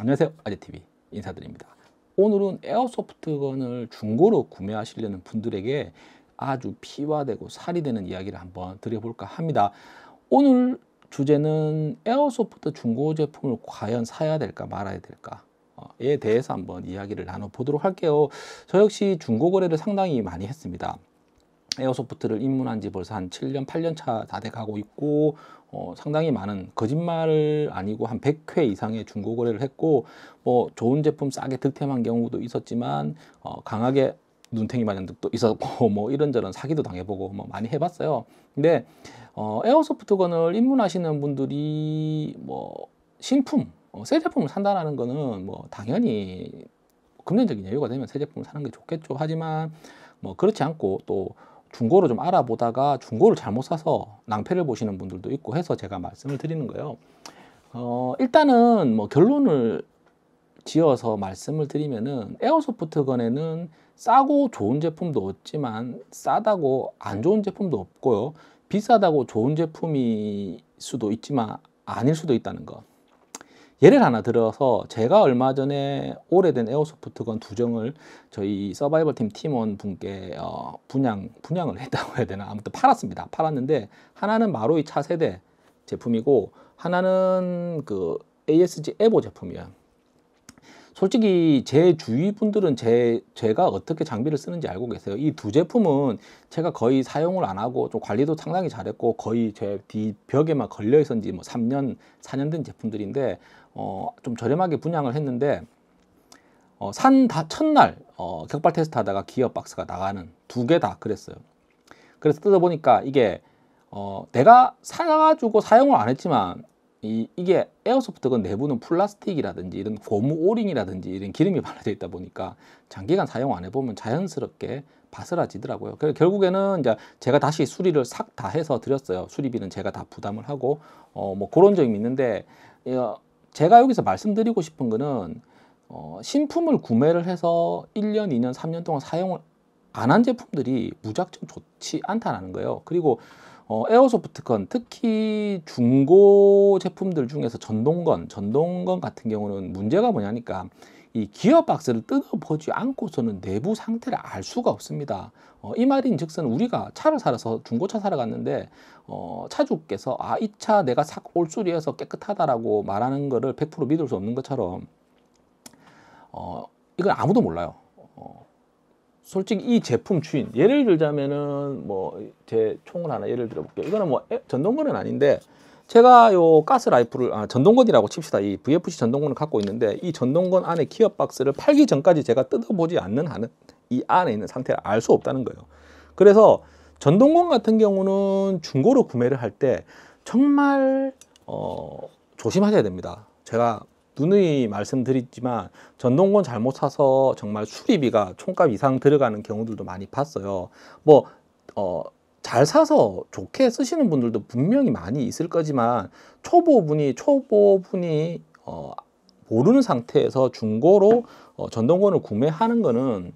안녕하세요 아재TV 인사드립니다 오늘은 에어소프트건을 중고로 구매하시려는 분들에게 아주 피화 되고 살이 되는 이야기를 한번 드려볼까 합니다 오늘 주제는 에어소프트 중고 제품을 과연 사야 될까 말아야 될까 어, 에 대해서 한번 이야기를 나눠보도록 할게요 저 역시 중고거래를 상당히 많이 했습니다 에어소프트를 입문한 지 벌써 한 7년, 8년 차 다 돼가고 있고 어, 상당히 많은 거짓말을 아니고 한 100회 이상의 중고 거래를 했고 뭐 좋은 제품 싸게 득템한 경우도 있었지만 어, 강하게 눈탱이 맞은 득도 있었고 뭐 이런저런 사기도 당해보고 뭐 많이 해봤어요. 근데 어, 에어소프트건을 입문하시는 분들이 뭐 신품, 어, 새 제품을 산다는 거는 뭐 당연히 금전적인 여유가 되면 새 제품을 사는 게 좋겠죠. 하지만 뭐 그렇지 않고 또 중고로좀 알아보다가 중고를 잘못 사서 낭패를 보시는 분들도 있고 해서 제가 말씀을 드리는 거예요. 어, 일단은 뭐 결론을 지어서 말씀을 드리면은 에어소프트건에는 싸고 좋은 제품도 없지만 싸다고 안 좋은 제품도 없고요. 비싸다고 좋은 제품일 수도 있지만 아닐 수도 있다는 거. 예를 하나 들어서 제가 얼마 전에 오래된 에어소프트건 두 정을 저희 서바이벌 팀 팀원 분께 어, 분양 분양을 했다고 해야 되나 아무튼 팔았습니다. 팔았는데 하나는 마로이 차세대 제품이고 하나는 그 ASG 에보 제품이야. 솔직히 제 주위 분들은 제, 제가 어떻게 장비를 쓰는지 알고 계세요. 이 두 제품은 제가 거의 사용을 안 하고 좀 관리도 상당히 잘했고 거의 제 뒤 벽에만 걸려 있었는지 뭐 3년, 4년 된 제품들인데 어, 좀 저렴하게 분양을 했는데 어, 산 다, 첫날 어, 격발 테스트 하다가 기어 박스가 나가는 두 개 다 그랬어요. 그래서 뜯어보니까 이게 어, 내가 사가지고 사용을 안 했지만 이, 이게 에어소프트건 내부는 플라스틱이라든지 이런 고무 오링이라든지 이런 기름이 발라져 있다 보니까 장기간 사용 안 해보면 자연스럽게 바스라지더라고요. 그래서 결국에는 이제 제가 다시 수리를 싹 다 해서 드렸어요. 수리비는 제가 다 부담을 하고 어, 뭐 그런 점이 있는데 어, 제가 여기서 말씀드리고 싶은 거는 어, 신품을 구매를 해서 1년, 2년, 3년 동안 사용을 안 한 제품들이 무작정 좋지 않다는 거예요. 그리고 어, 에어소프트건 특히 중고 제품들 중에서 전동건, 전동건 같은 경우는 문제가 뭐냐니까 이 기어 박스를 뜯어보지 않고서는 내부 상태를 알 수가 없습니다. 어, 이 말인 즉슨 우리가 차를 사서 중고차 사러 갔는데 어, 차주께서 아 이 차 내가 싹 올수리해서 깨끗하다라고 말하는 거를 100% 믿을 수 없는 것처럼 어, 이건 아무도 몰라요. 어, 솔직히 이 제품 주인 예를 들자면은 뭐 제 총을 하나 예를 들어 볼게요. 이거는 뭐 전동거는 아닌데 제가 요 가스 라이프를 아, 전동건이라고 칩시다. 이 VFC 전동건을 갖고 있는데 이 전동건 안에 기어 박스를 팔기 전까지 제가 뜯어보지 않는 한은 이 안에 있는 상태를 알 수 없다는 거예요. 그래서 전동건 같은 경우는 중고로 구매를 할 때 정말 어, 조심하셔야 됩니다. 제가 누누이 말씀드리지만 전동건 잘못 사서 정말 수리비가 총값 이상 들어가는 경우들도 많이 봤어요. 뭐 어, 잘 사서 좋게 쓰시는 분들도 분명히 많이 있을 거지만 초보분이 초보분이 어, 모르는 상태에서 중고로 어, 전동권을 구매하는 거는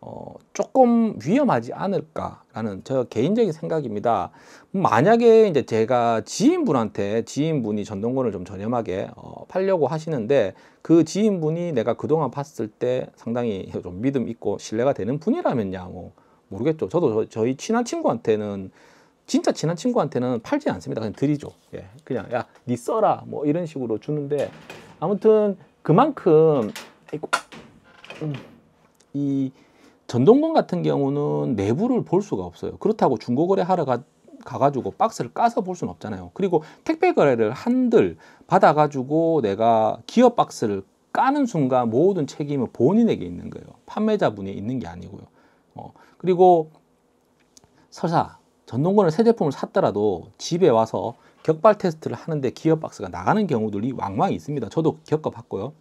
어, 조금 위험하지 않을까라는 저 개인적인 생각입니다. 만약에 이제 제가 지인분한테 지인분이 전동권을 좀 저렴하게 어, 팔려고 하시는데 그 지인분이 내가 그동안 봤을 때 상당히 좀 믿음 있고 신뢰가 되는 분이라면야 뭐 모르겠죠. 저도 저, 저희 친한 친구한테는 진짜 친한 친구한테는 팔지 않습니다. 그냥 드리죠. 예, 그냥 야, 니 써라 뭐 이런 식으로 주는데 아무튼 그만큼 아이고, 음, 이 전동건 같은 경우는 내부를 볼 수가 없어요. 그렇다고 중고거래 하러 가, 가가지고 박스를 까서 볼 수는 없잖아요. 그리고 택배 거래를 한들 받아가지고 내가 기어 박스를 까는 순간 모든 책임은 본인에게 있는 거예요. 판매자분이 있는 게 아니고요. 어, 그리고 설사 전동건을 새 제품을 샀더라도 집에 와서 격발 테스트를 하는데 기어 박스가 나가는 경우들이 왕왕 있습니다. 저도 겪어봤고요.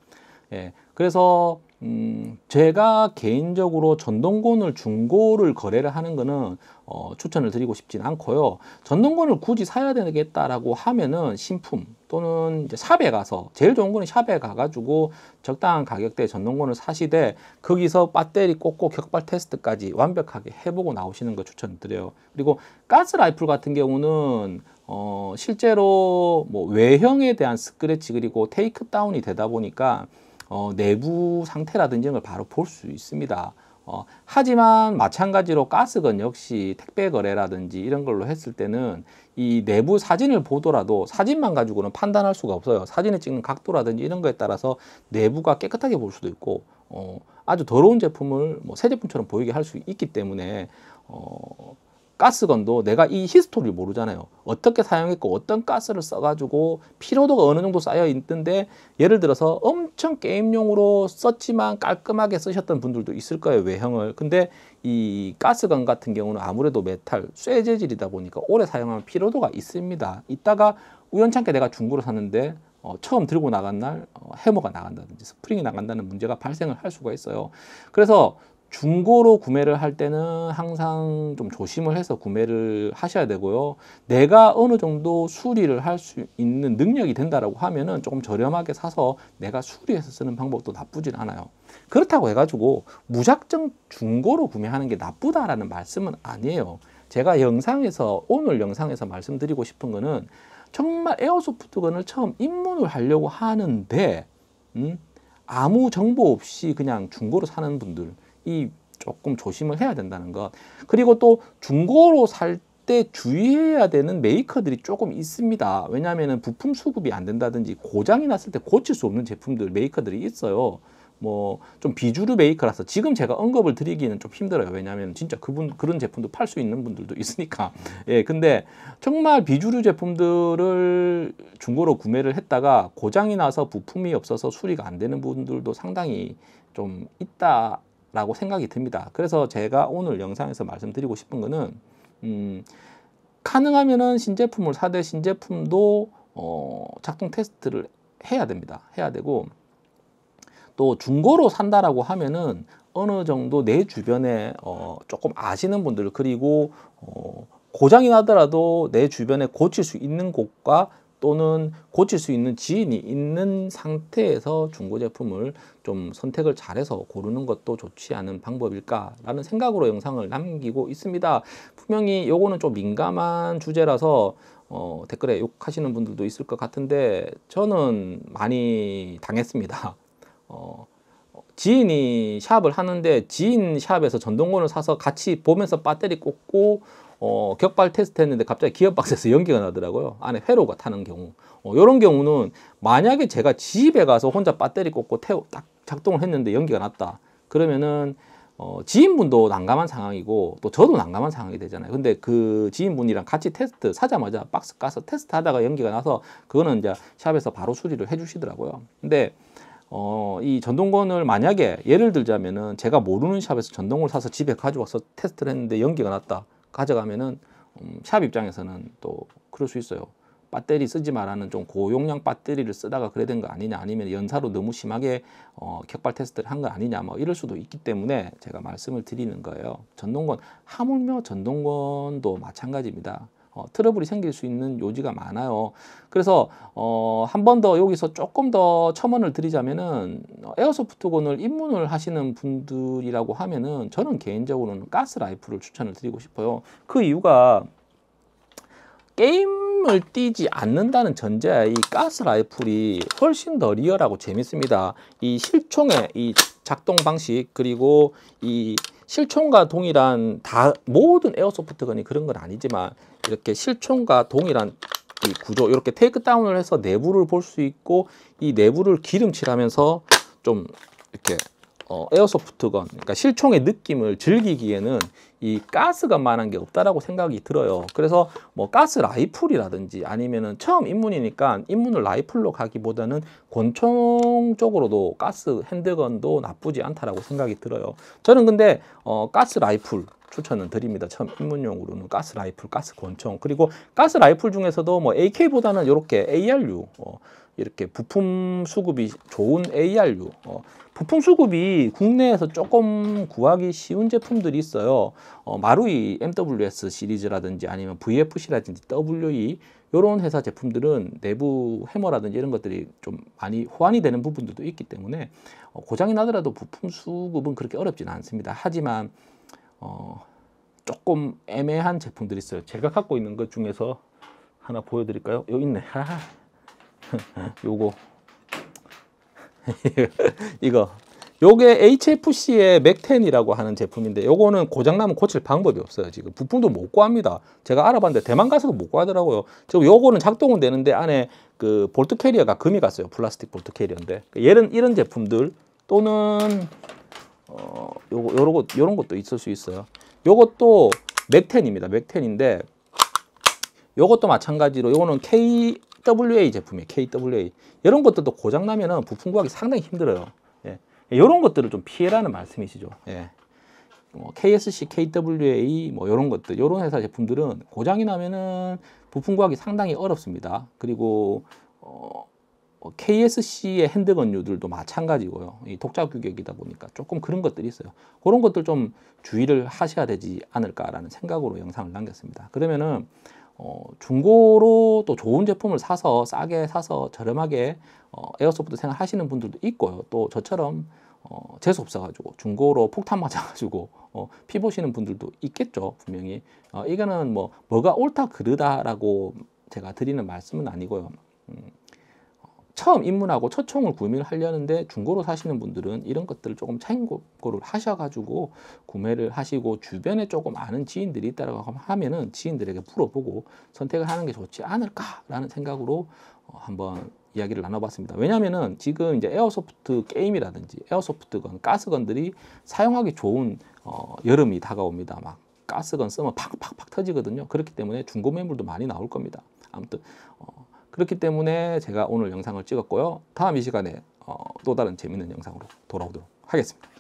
예, 그래서 음, 제가 개인적으로 전동권을 중고를 거래를 하는 거는 어, 추천을 드리고 싶진 않고요. 전동권을 굳이 사야 되겠다라고 하면은 신품 또는 이제 샵에 가서 제일 좋은 거는 샵에 가가지고 적당한 가격대 전동권을 사시되 거기서 배터리 꽂고 격발 테스트까지 완벽하게 해보고 나오시는 거 추천드려요. 그리고 가스 라이플 같은 경우는 어, 실제로 뭐 외형에 대한 스크래치 그리고 테이크 다운이 되다 보니까 어, 내부 상태라든지 이걸 바로 볼 수 있습니다. 어, 하지만 마찬가지로 가스건 역시 택배 거래라든지 이런 걸로 했을 때는 이 내부 사진을 보더라도 사진만 가지고는 판단할 수가 없어요. 사진을 찍는 각도라든지 이런 거에 따라서 내부가 깨끗하게 볼 수도 있고 어, 아주 더러운 제품을 뭐 새 제품처럼 보이게 할 수 있기 때문에 어, 가스건도 내가 이 히스토리를 모르잖아요. 어떻게 사용했고 어떤 가스를 써가지고 피로도가 어느 정도 쌓여 있는데 예를 들어서 엄청 게임용으로 썼지만 깔끔하게 쓰셨던 분들도 있을 거예요. 외형을. 근데 이 가스건 같은 경우는 아무래도 메탈, 쇠재질이다 보니까 오래 사용하면 피로도가 있습니다. 이따가 우연찮게 내가 중고로 샀는데 어, 처음 들고 나간 날 어, 해머가 나간다든지 스프링이 나간다는 문제가 발생을 할 수가 있어요. 그래서 중고로 구매를 할 때는 항상 좀 조심을 해서 구매를 하셔야 되고요. 내가 어느 정도 수리를 할 수 있는 능력이 된다라고 하면은 조금 저렴하게 사서 내가 수리해서 쓰는 방법도 나쁘진 않아요. 그렇다고 해가지고 무작정 중고로 구매하는 게 나쁘다라는 말씀은 아니에요. 제가 영상에서 오늘 영상에서 말씀드리고 싶은 거는 정말 에어소프트건을 처음 입문을 하려고 하는데 음? 아무 정보 없이 그냥 중고로 사는 분들 이 조금 조심을 해야 된다는 것. 그리고 또 중고로 살 때 주의해야 되는 메이커들이 조금 있습니다. 왜냐하면 부품 수급이 안 된다든지 고장이 났을 때 고칠 수 없는 제품들 메이커들이 있어요. 뭐 좀 비주류 메이커라서 지금 제가 언급을 드리기는 좀 힘들어요. 왜냐하면 진짜 그분 그런 제품도 팔 수 있는 분들도 있으니까. 예, 근데 정말 비주류 제품들을 중고로 구매를 했다가 고장이 나서 부품이 없어서 수리가 안 되는 분들도 상당히 좀 있다 라고 생각이 듭니다. 그래서 제가 오늘 영상에서 말씀드리고 싶은 거는 음, 가능하면은 신제품을 사되 신제품도 어, 작동 테스트를 해야 됩니다. 해야 되고 또 중고로 산다라고 하면은 어느 정도 내 주변에 어, 조금 아시는 분들 그리고 어, 고장이 나더라도 내 주변에 고칠 수 있는 곳과 또는 고칠 수 있는 지인이 있는 상태에서 중고 제품을 좀 선택을 잘해서 고르는 것도 좋지 않은 방법일까라는 생각으로 영상을 남기고 있습니다. 분명히 요거는 좀 민감한 주제라서 어, 댓글에 욕하시는 분들도 있을 것 같은데 저는 많이 당했습니다. 어, 지인이 샵을 하는데 지인 샵에서 전동권을 사서 같이 보면서 배터리 꽂고 어, 격발 테스트 했는데 갑자기 기어박스에서 연기가 나더라고요. 안에 회로가 타는 경우. 어, 이런 경우는 만약에 제가 집에 가서 혼자 배터리 꽂고 태워 딱 작동을 했는데 연기가 났다. 그러면은 어, 지인분도 난감한 상황이고 또 저도 난감한 상황이 되잖아요. 근데 그 지인분이랑 같이 테스트 사자마자 박스 까서 테스트 하다가 연기가 나서 그거는 이제 샵에서 바로 수리를 해주시더라고요. 근데 어, 이 전동건을 만약에 예를 들자면은 제가 모르는 샵에서 전동을 사서 집에 가져와서 테스트를 했는데 연기가 났다. 가져가면은 음, 샵 입장에서는 또 그럴 수 있어요. 배터리 쓰지 말라는 좀 고용량 배터리를 쓰다가 그래 된 거 아니냐 아니면 연사로 너무 심하게 어, 격발 테스트를 한 거 아니냐 뭐 이럴 수도 있기 때문에 제가 말씀을 드리는 거예요. 전동건 하물며 전동건도 마찬가지입니다. 어, 트러블이 생길 수 있는 요지가 많아요. 그래서 어, 한 번 더 여기서 조금 더 첨언을 드리자면은 어, 에어소프트건을 입문을 하시는 분들이라고 하면은 저는 개인적으로는 가스 라이프를 추천을 드리고 싶어요. 그 이유가 게임을 뛰지 않는다는 전제에 이 가스 라이플이 훨씬 더 리얼하고 재밌습니다. 이 실총의 이 작동 방식 그리고 이 실총과 동일한 다 모든 에어소프트건이 그런 건 아니지만 이렇게 실총과 동일한 이 구조 이렇게 테이크다운을 해서 내부를 볼 수 있고 이 내부를 기름칠하면서 좀 이렇게 어, 에어소프트건, 그러니까 실총의 느낌을 즐기기에는 이 가스가 만한 게 없다라고 생각이 들어요. 그래서 뭐 가스 라이플이라든지 아니면은 처음 입문이니까 입문을 라이플로 가기보다는 권총 쪽으로도 가스 핸드건도 나쁘지 않다라고 생각이 들어요. 저는 근데 어, 가스 라이플 추천은 드립니다. 처음 입문용으로는 가스 라이플, 가스 권총 그리고 가스 라이플 중에서도 뭐 AK보다는 이렇게 ARU 어, 이렇게 부품 수급이 좋은 ARU 어, 부품 수급이 국내에서 조금 구하기 쉬운 제품들이 있어요 어, 마루이 MWS 시리즈라든지 아니면 VFC라든지 WE 이런 회사 제품들은 내부 해머라든지 이런 것들이 좀 많이 호환이 되는 부분들도 있기 때문에 어, 고장이 나더라도 부품 수급은 그렇게 어렵지는 않습니다 하지만 어, 조금 애매한 제품들이 있어요 제가 갖고 있는 것 중에서 하나 보여드릴까요? 여기 있네 요거 이거 요게 HFC의 맥텐이라고 하는 제품인데 요거는 고장나면 고칠 방법이 없어요 지금 부품도 못 구합니다 제가 알아봤는데 대만 가서도 못 구하더라고요 지금 요거는 작동은 되는데 안에 그 볼트 캐리어가 금이 갔어요 플라스틱 볼트 캐리어인데 그러니까 얘는 이런 제품들 또는 어 요거 요런 것 요런 것도 있을 수 있어요 요것도 맥텐입니다 맥텐인데 요것도 마찬가지로 요거는 K KWA 제품이 KWA. 이런 것들도 고장나면 부품 구하기 상당히 힘들어요. 예. 이런 것들을 좀 피해라는 말씀이시죠. 예. 뭐 KSC, KWA 뭐 이런 것들, 이런 회사 제품들은 고장이 나면은 부품 구하기 상당히 어렵습니다. 그리고 어, 뭐 KSC의 핸드건류들도 마찬가지고요. 이 독자 규격이다 보니까 조금 그런 것들이 있어요. 그런 것들 좀 주의를 하셔야 되지 않을까라는 생각으로 영상을 남겼습니다. 그러면은 어, 중고로 또 좋은 제품을 사서 싸게 사서 저렴하게 어, 에어소프트 생활하시는 분들도 있고요. 또 저처럼 어, 재수 없어가지고 중고로 폭탄 맞아가지고 어, 피 보시는 분들도 있겠죠. 분명히 어, 이거는 뭐 뭐가 옳다 그르다라고 제가 드리는 말씀은 아니고요. 음. 처음 입문하고 첫총을 구매를 하려는데 중고로 사시는 분들은 이런 것들을 조금 참고를 하셔가지고 구매를 하시고 주변에 조금 아는 지인들이 있다라고 하면은 지인들에게 물어보고 선택을 하는 게 좋지 않을까라는 생각으로 어, 한번 이야기를 나눠봤습니다. 왜냐면은 지금 이제 에어소프트 게임이라든지 에어소프트건 가스건들이 사용하기 좋은 어, 여름이 다가옵니다. 막 가스건 쓰면 팍팍팍 터지거든요. 그렇기 때문에 중고 매물도 많이 나올 겁니다. 아무튼 어, 그렇기 때문에 제가 오늘 영상을 찍었고요. 다음 이 시간에 어, 또 다른 재밌는 영상으로 돌아오도록 하겠습니다.